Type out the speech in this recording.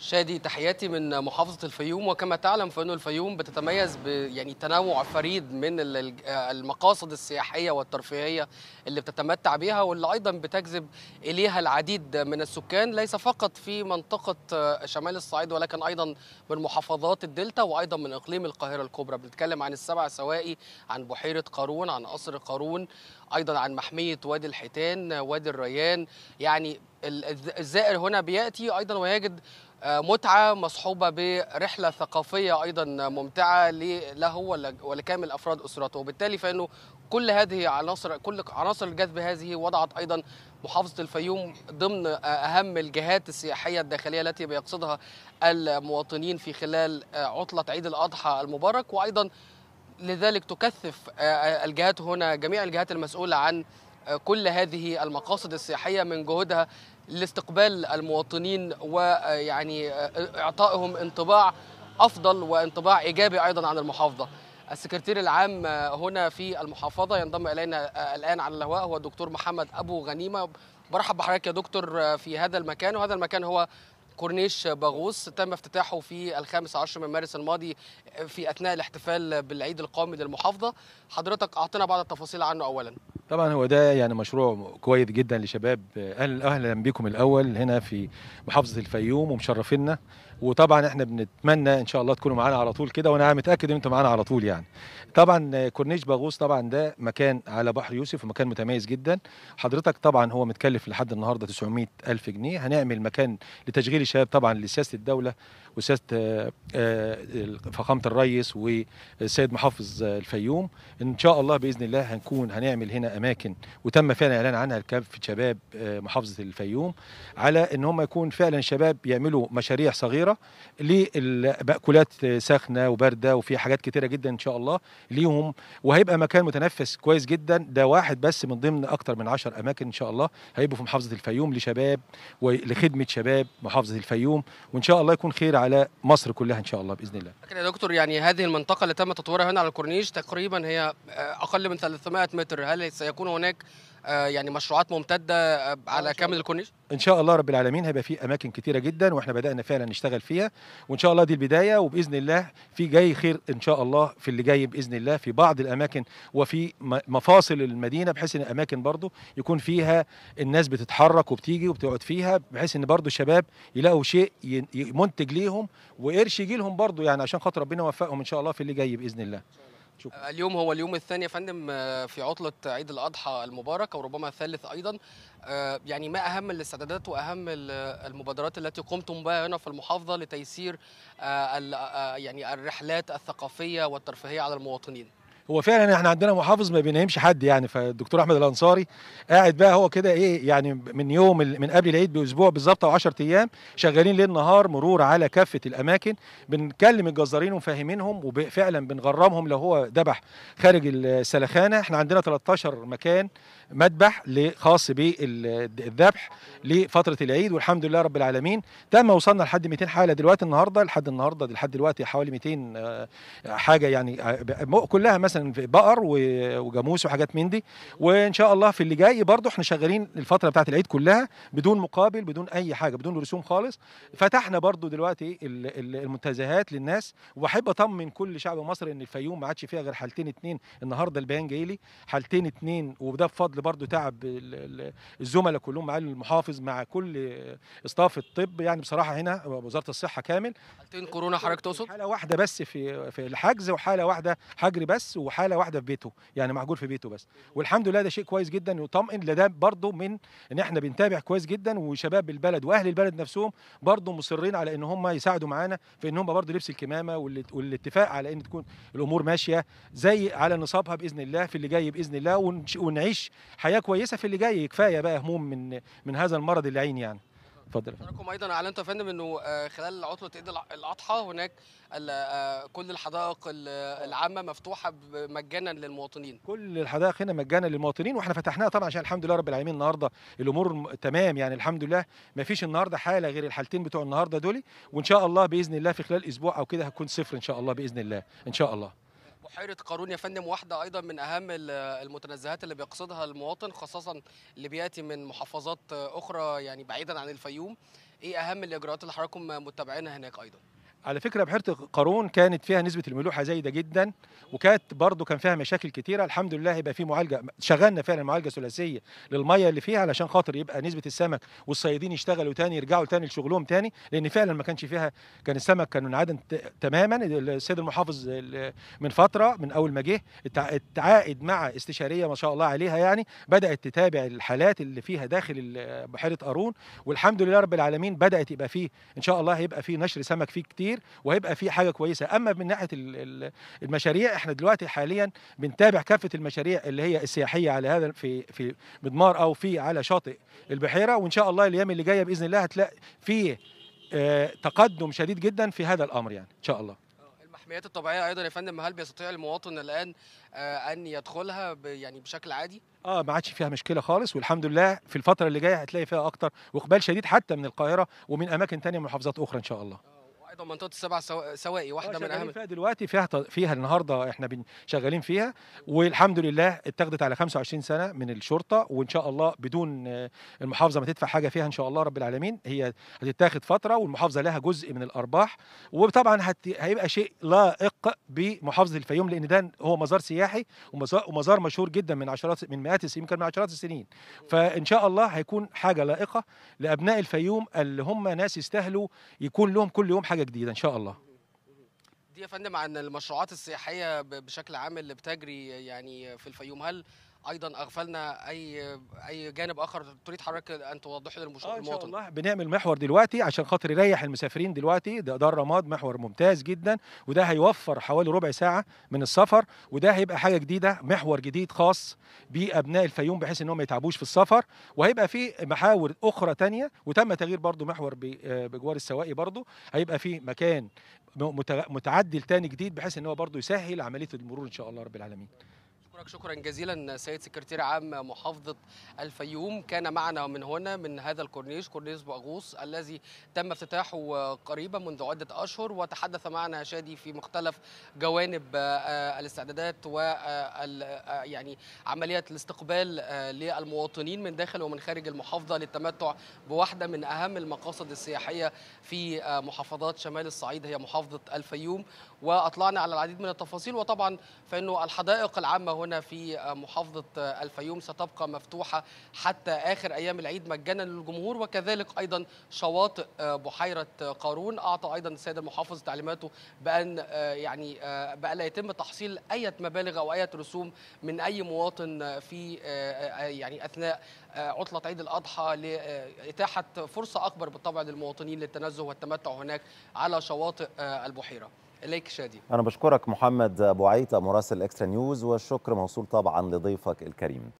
شادي تحياتي من محافظة الفيوم وكما تعلم فإن الفيوم بتتميز ب يعني تنوع فريد من المقاصد السياحية والترفيهية اللي بتتمتع بها واللي أيضا بتجذب إليها العديد من السكان ليس فقط في منطقة شمال الصعيد ولكن أيضا من محافظات الدلتا وأيضا من إقليم القاهرة الكبرى بنتكلم عن السبع سواقي عن بحيرة قارون عن قصر قارون أيضا عن محمية وادي الحيتان وادي الريان يعني الزائر هنا بيأتي أيضا ويجد آه، متعه مصحوبه برحله ثقافيه ايضا ممتعه له ولكامل افراد اسرته وبالتالي فانه كل هذه عناصر كل عناصر الجذب هذه وضعت ايضا محافظه الفيوم ضمن آه، اهم الجهات السياحيه الداخليه التي بيقصدها المواطنين في خلال آه، عطله عيد الاضحى المبارك وايضا لذلك تكثف الجهات هنا جميع الجهات المسؤوله عن كل هذه المقاصد السياحيه من جهودها لاستقبال المواطنين ويعني اعطائهم انطباع افضل وانطباع ايجابي ايضا عن المحافظه. السكرتير العام هنا في المحافظه ينضم الينا الان على الهواء هو الدكتور محمد ابو غنيمه برحب بحضرتك يا دكتور في هذا المكان وهذا المكان هو كورنيش باغوس تم افتتاحه في الخامس عشر من مارس الماضي في اثناء الاحتفال بالعيد القومي للمحافظه حضرتك اعطينا بعض التفاصيل عنه اولا طبعا هو ده يعني مشروع كويس جدا لشباب آه، اهلا بكم الاول هنا في محافظه الفيوم ومشرفينا وطبعا احنا بنتمنى ان شاء الله تكونوا معانا على طول كده وانا متاكد ان انتوا معانا على طول يعني طبعا كورنيش باغوس طبعا ده مكان على بحر يوسف ومكان متميز جدا حضرتك طبعا هو متكلف لحد النهارده 900 الف جنيه هنعمل مكان لتشغيل الشباب طبعا لسياسه الدوله وسياسه آه، آه، فخامه الرئيس والسيد محافظ الفيوم ان شاء الله باذن الله هنكون هنعمل هنا اماكن وتم فعلا اعلان عنها لكافه شباب آه، محافظه الفيوم على ان هم يكون فعلا شباب يعملوا مشاريع صغيره الصغيره لمأكولات ساخنه وبارده وفي حاجات كتيره جدا ان شاء الله ليهم وهيبقى مكان متنفس كويس جدا ده واحد بس من ضمن اكتر من 10 اماكن ان شاء الله هيبقوا في محافظه الفيوم لشباب ولخدمه شباب محافظه الفيوم وان شاء الله يكون خير على مصر كلها ان شاء الله باذن الله. لكن يا دكتور يعني هذه المنطقه اللي تم تطويرها هنا على الكورنيش تقريبا هي اقل من 300 متر هل سيكون هناك آه، يعني مشروعات ممتده آه، على آه، كامل الكورنيش ان شاء الله رب العالمين هيبقى في اماكن كتيره جدا واحنا بدانا فعلا نشتغل فيها وان شاء الله دي البدايه وباذن الله في جاي خير ان شاء الله في اللي جاي باذن الله في بعض الاماكن وفي مفاصل المدينه بحيث ان الاماكن برضو يكون فيها الناس بتتحرك وبتيجي وبتقعد فيها بحيث ان برضو الشباب يلاقوا شيء منتج ليهم وقرش يجي لهم برضو يعني عشان خاطر ربنا يوفقهم ان شاء الله في اللي جاي باذن الله شكرا. اليوم هو اليوم الثاني يا فندم آه، في عطله عيد الاضحى المبارك وربما الثالث ايضا آه، يعني ما اهم الاستعدادات واهم المبادرات التي قمتم بها هنا في المحافظه لتيسير آه، يعني الرحلات الثقافيه والترفيهيه على المواطنين هو فعلا احنا عندنا محافظ ما بينامش حد يعني فالدكتور احمد الانصاري قاعد بقى هو كده ايه يعني من يوم من قبل العيد باسبوع بالظبط او 10 ايام شغالين ليل نهار مرور على كافه الاماكن بنكلم الجزارين ومفهمينهم وفعلا بنغرمهم لو هو ذبح خارج السلخانه احنا عندنا 13 مكان مذبح خاص بالذبح لفتره العيد والحمد لله رب العالمين تم وصلنا لحد 200 حاله دلوقتي النهارده لحد النهارده لحد دلوقتي حوالي 200 آه، حاجه يعني آه، كلها مثلا مثلا في بقر وجاموس وحاجات من دي وان شاء الله في اللي جاي برضو احنا شغالين الفتره بتاعت العيد كلها بدون مقابل بدون اي حاجه بدون رسوم خالص فتحنا برضو دلوقتي المنتزهات للناس واحب اطمن كل شعب مصر ان الفيوم ما عادش فيها غير حالتين اتنين النهارده البيان جاي لي حالتين اتنين وده بفضل برضو تعب الزملاء كلهم مع المحافظ مع كل استاف الطب يعني بصراحه هنا وزاره الصحه كامل حالتين كورونا حضرتك تقصد حاله واحده بس في في الحجز وحاله واحده حجر بس وحاله واحده في بيته يعني معجول في بيته بس والحمد لله ده شيء كويس جدا يطمئن لده برضه من ان احنا بنتابع كويس جدا وشباب البلد واهل البلد نفسهم برضه مصرين على ان هم يساعدوا معانا في ان هم برضه لبس الكمامه والاتفاق على ان تكون الامور ماشيه زي على نصابها باذن الله في اللي جاي باذن الله ونعيش حياه كويسه في اللي جاي كفايه بقى هموم من من هذا المرض العين يعني اتفضل حضراتكم ايضا اعلنت يا فندم انه آه، خلال عطله عيد الاضحى هناك آه، كل الحدائق العامه مفتوحه مجانا للمواطنين كل الحدائق هنا مجانا للمواطنين واحنا فتحناها طبعا عشان الحمد لله رب العالمين النهارده الامور تمام يعني الحمد لله ما فيش النهارده حاله غير الحالتين بتوع النهارده دول وان شاء الله باذن الله في خلال اسبوع او كده هتكون صفر ان شاء الله باذن الله ان شاء الله بحيرة قارون يا فندم واحدة أيضا من أهم المتنزهات اللي بيقصدها المواطن خاصة اللي بيأتي من محافظات أخرى يعني بعيدا عن الفيوم إيه أهم الإجراءات اللي حضراتكم متابعينها هناك أيضا؟ على فكره بحيره قارون كانت فيها نسبه الملوحه زايده جدا وكانت برضو كان فيها مشاكل كتيره الحمد لله هيبقى في معالجه شغلنا فعلا معالجه ثلاثيه للميه اللي فيها علشان خاطر يبقى نسبه السمك والصيادين يشتغلوا تاني يرجعوا تاني لشغلهم تاني لان فعلا ما كانش فيها كان السمك كان انعدم تماما السيد المحافظ من فتره من اول ما جه التعاقد مع استشاريه ما شاء الله عليها يعني بدات تتابع الحالات اللي فيها داخل بحيره قارون والحمد لله رب العالمين بدات يبقى فيه ان شاء الله هيبقى فيه نشر سمك فيه كتير كتير وهيبقى في حاجه كويسه اما من ناحيه المشاريع احنا دلوقتي حاليا بنتابع كافه المشاريع اللي هي السياحيه على هذا في في مضمار او في على شاطئ البحيره وان شاء الله الايام اللي جايه باذن الله هتلاقي فيه آه، تقدم شديد جدا في هذا الامر يعني ان شاء الله المحميات الطبيعيه ايضا يا فندم هل بيستطيع المواطن الان آه، ان يدخلها يعني بشكل عادي اه ما عادش فيها مشكله خالص والحمد لله في الفتره اللي جايه هتلاقي فيها اكتر واقبال شديد حتى من القاهره ومن اماكن ثانيه محافظات اخرى ان شاء الله طب منطقه السبع سواقي واحده اه، من اهم فيها دلوقتي فيها فيها النهارده احنا شغالين فيها والحمد لله اتخذت على 25 سنه من الشرطه وان شاء الله بدون المحافظه ما تدفع حاجه فيها ان شاء الله رب العالمين هي هتتاخد فتره والمحافظه لها جزء من الارباح وطبعا هيبقى شيء لائق بمحافظه الفيوم لان ده هو مزار سياحي ومزار مشهور جدا من عشرات من مئات السنين يمكن من عشرات السنين فان شاء الله هيكون حاجه لائقه لابناء الفيوم اللي هم ناس يستاهلوا يكون لهم كل يوم حاجه جديده ان شاء الله دي يا فندم عن المشروعات السياحيه بشكل عام اللي بتجري يعني في الفيوم هل ايضا اغفلنا اي اي جانب اخر تريد حضرتك ان توضحه للمواطن آه إن شاء الله بنعمل محور دلوقتي عشان خاطر يريح المسافرين دلوقتي ده, دار رماد محور ممتاز جدا وده هيوفر حوالي ربع ساعه من السفر وده هيبقى حاجه جديده محور جديد خاص بابناء الفيوم بحيث انهم ما يتعبوش في السفر وهيبقى في محاور اخرى تانية وتم تغيير برضو محور آه، بجوار السواقي برضو هيبقى في مكان متعدل تاني جديد بحيث ان هو برضه يسهل عمليه المرور ان شاء الله رب العالمين حضرتك شكرا جزيلا سيد سكرتير عام محافظة الفيوم كان معنا من هنا من هذا الكورنيش كورنيش بأغوص الذي تم افتتاحه قريبا منذ عدة أشهر وتحدث معنا شادي في مختلف جوانب آه، آه، الاستعدادات و آه، يعني عمليات الاستقبال للمواطنين من داخل ومن خارج المحافظة للتمتع بواحدة من أهم المقاصد السياحية في محافظات شمال الصعيد هي محافظة الفيوم وأطلعنا على العديد من التفاصيل وطبعا فإنه الحدائق العامة هنا هنا في آه، محافظة آه، الفيوم ستبقى مفتوحة حتى آخر أيام العيد مجانا للجمهور وكذلك أيضا شواطئ آه، بحيرة قارون أعطى أيضا السيد المحافظ تعليماته بأن يعني بألا يتم تحصيل أي مبالغ أو أي رسوم من أي مواطن في يعني أثناء عطلة عيد الأضحى لإتاحة فرصة أكبر بالطبع للمواطنين للتنزه والتمتع هناك على شواطئ البحيرة اليك شادي انا بشكرك محمد ابو عيطه مراسل اكسترا نيوز والشكر موصول طبعا لضيفك الكريم